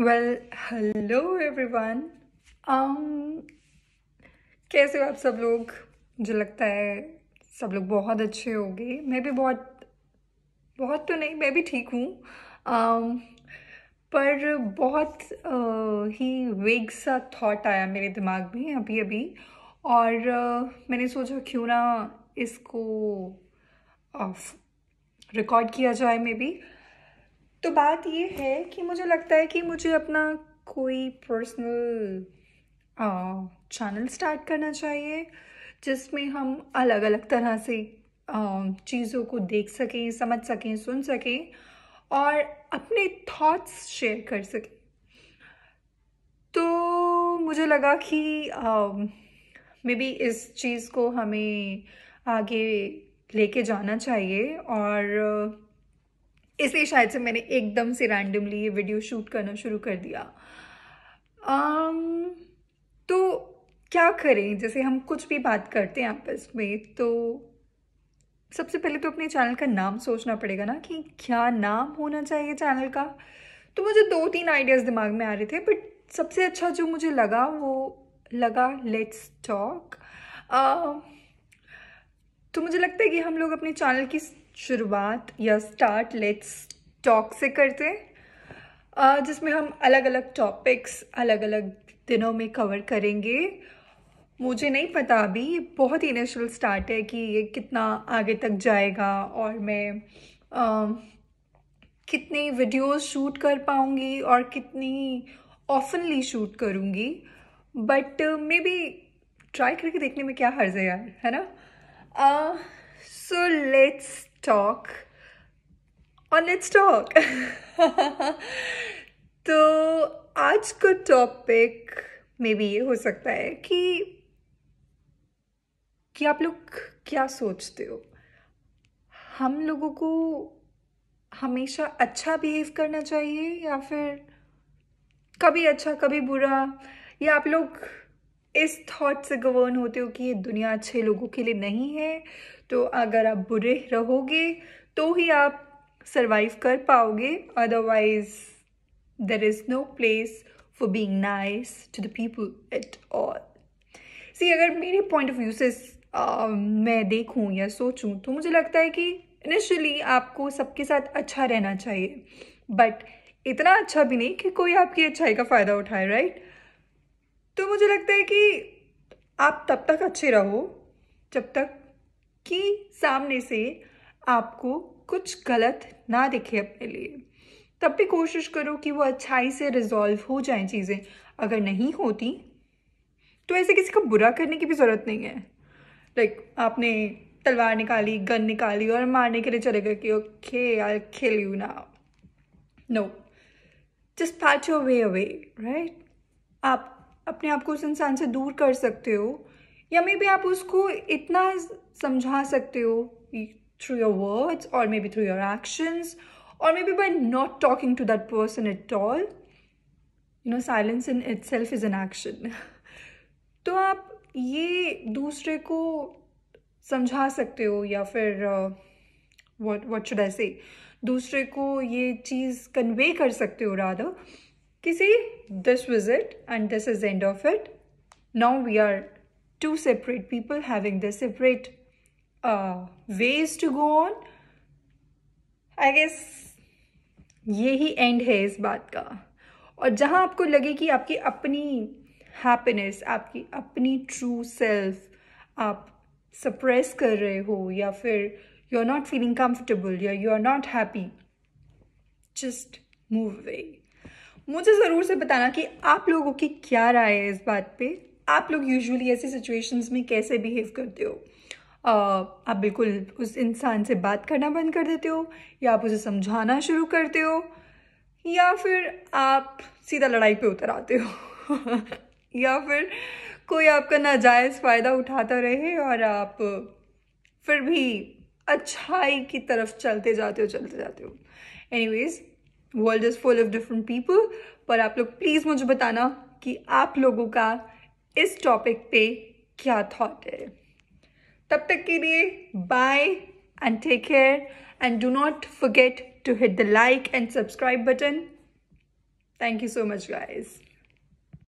Well hello everyone कैसे हो आप सब लोग मुझे लगता है सब लोग बहुत अच्छे होंगे मैं भी बहुत बहुत तो नहीं मैं भी ठीक हूँ um, पर बहुत uh, ही वेग सा थॉट आया मेरे दिमाग में अभी अभी और uh, मैंने सोचा क्यों ना इसको रिकॉर्ड uh, किया जाए मे बी तो बात ये है कि मुझे लगता है कि मुझे अपना कोई पर्सनल चैनल स्टार्ट करना चाहिए जिसमें हम अलग अलग तरह से चीज़ों को देख सकें समझ सकें सुन सकें और अपने थॉट्स शेयर कर सकें तो मुझे लगा कि मे बी इस चीज़ को हमें आगे लेके जाना चाहिए और इसलिए शायद से मैंने एकदम से रैंडमली ये वीडियो शूट करना शुरू कर दिया um, तो क्या करें जैसे हम कुछ भी बात करते हैं आपस में तो सबसे पहले तो अपने चैनल का नाम सोचना पड़ेगा ना कि क्या नाम होना चाहिए चैनल का तो मुझे दो तीन आइडियाज़ दिमाग में आ रहे थे बट सबसे अच्छा जो मुझे लगा वो लगा लेट्स टॉक तो मुझे लगता है कि हम लोग अपने चैनल की शुरुआत या स्टार्ट लेट्स टॉक से करते हैं जिसमें हम अलग अलग टॉपिक्स अलग अलग दिनों में कवर करेंगे मुझे नहीं पता अभी बहुत ही इनिशियल स्टार्ट है कि ये कितना आगे तक जाएगा और मैं कितनी वीडियोस शूट कर पाऊँगी और कितनी ऑफनली शूट करूँगी बट मे बी ट्राई करके देखने में क्या हर्ज है यार है ना Uh, so let's talk on Let's Talk. तो आज का टॉपिक मे बी ये हो सकता है कि कि आप लोग क्या सोचते हो हम लोगों को हमेशा अच्छा बिहेव करना चाहिए या फिर कभी अच्छा कभी बुरा या आप लोग इस थॉट से गवर्न होते हो कि ये दुनिया अच्छे लोगों के लिए नहीं है तो अगर आप बुरे रहोगे तो ही आप सर्वाइव कर पाओगे otherwise there is no place for being nice to the people at all see अगर मेरे पॉइंट ऑफ व्यू से मैं देखूं या सोचूं तो मुझे लगता है कि इनिशियली आपको सबके साथ अच्छा रहना चाहिए बट इतना अच्छा भी नहीं कि कोई आपकी अच्छाई का फ़ायदा उठाए राइट right? तो मुझे लगता है कि आप तब तक अच्छे रहो जब तक कि सामने से आपको कुछ गलत ना दिखे अपने लिए तब भी कोशिश करो कि वो अच्छाई से रिजॉल्व हो जाए चीज़ें अगर नहीं होती तो ऐसे किसी को बुरा करने की भी ज़रूरत नहीं है लाइक like, आपने तलवार निकाली गन निकाली और मारने के लिए चले गए कि ओके आई खेल यू ना know just patch your way away right आप अपने आप को उस इंसान से दूर कर सकते हो या मे बी आप उसको इतना समझा सकते हो थ्रू योर वर्ड्स और maybe through your actions be maybe not talking to that person at all you know silence in itself is an action तो आप ये दूसरे को समझा सकते हो या फिर वट वट शुड आई से दूसरे को ये चीज़ कन्वे कर सकते हो राधा किसी this was it and this is the end of it. Now we are two separate people having their separate uh, ways to go on. I guess यही end है इस बात का और जहाँ आपको लगे कि आपकी अपनी हैप्पीनेस आपकी अपनी ट्रू सेल्फ आप सप्रेस कर रहे हो या फिर you are not feeling comfortable या you are not happy just move away मुझे ज़रूर से बताना कि आप लोगों की क्या राय है इस बात पे आप लोग यूजुअली ऐसी सिचुएशंस में कैसे बिहेव करते हो Uh, आप बिल्कुल उस इंसान से बात करना बंद कर देते हो या आप उसे समझाना शुरू करते हो या फिर आप सीधा लड़ाई पे उतर आते हो या फिर कोई आपका नाजायज़ फ़ायदा उठाता रहे और आप फिर भी अच्छाई की तरफ चलते जाते हो चलते जाते हो anyways world is full of different people पर आप लोग प्लीज़ मुझे बताना कि आप लोगों का इस टॉपिक पे क्या थॉट है तब तक के लिए bye and take care and do not forget to hit the like and subscribe button thank you so much guys